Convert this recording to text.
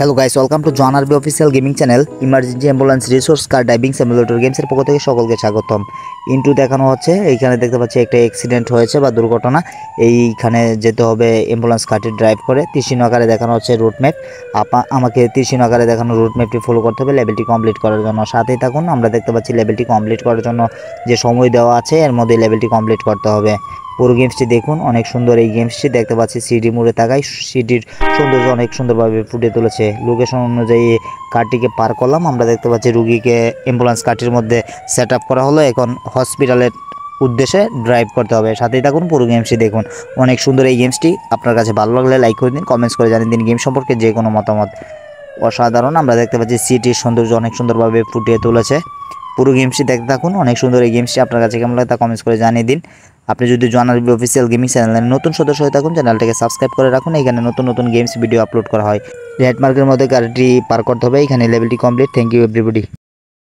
hello guys welcome to John RB official gaming channel emergency ambulance rescue car driving simulator গেমসের পক্ষ থেকে সকলকে স্বাগতম ইন্টু দেখানো হচ্ছে এইখানে দেখতে পাচ্ছি একটা অ্যাক্সিডেন্ট হয়েছে বা দুর্ঘটনা এইখানে যেতে হবে অ্যাম্বুলেন্স কারটি ড্রাইভ করে তীর্ণ আকারে দেখানো হচ্ছে রুট ম্যাপ আপা আমাকে তীর্ণ আকারে দেখানো রুট ম্যাপটি ফলো করতে হবে লেভেলটি কমপ্লিট করার জন্য সাথেই থাকুন আমরা দেখতে পাচ্ছি লেভেলটি কমপ্লিট করার জন্য যে সময় দেওয়া আছে এর মধ্যে লেভেলটি কমপ্লিট করতে হবে পুরো গেমসটি দেখুন অনেক সুন্দর এই গেমসটি দেখতে পাচ্ছি সিডি মুড়ে থাকায় সিডির সৌন্দর্য অনেক সুন্দরভাবে ফুটে তুলেছে লোকেশন অনুযায়ী কারটিকে পার করলাম আমরা দেখতে পাচ্ছি রুগীকে অ্যাম্বুলেন্স কারটির মধ্যে সেট করা হলো এখন হসপিটালের উদ্দেশ্যে ড্রাইভ করতে হবে সাথেই থাকুন পুরো গেমসটি দেখুন অনেক সুন্দর এই গেমসটি আপনার কাছে ভালো লাগলে লাইক করে দিন কমেন্টস করে জানিয়ে দিন গেম সম্পর্কে যে কোনো মতামত অসাধারণ আমরা দেখতে পাচ্ছি সিটির সৌন্দর্য অনেক সুন্দরভাবে ফুটিয়ে তুলেছে পুরো গেমসটি দেখতে থাকুন অনেক সুন্দর এই গেমসটি আপনার কাছে কেমন লাগে তা কমেন্টস করে জানিয়ে দিন আপনি যদি জনারবি অফিসিয়াল গেমিং চ্যানেলের নতুন সদস্য হয়ে থাকুন চ্যানেলটাকে সাবস্ক্রাইব করে রাখুন এখানে নতুন নতুন গেমস ভিডিও আপলোড করা হয় রেড মার্কের মধ্যে গাড়িটি পার করতে হবে এখানে লেভেলটি কমপ্লিট থ্যাংক ইউ এভরিবডি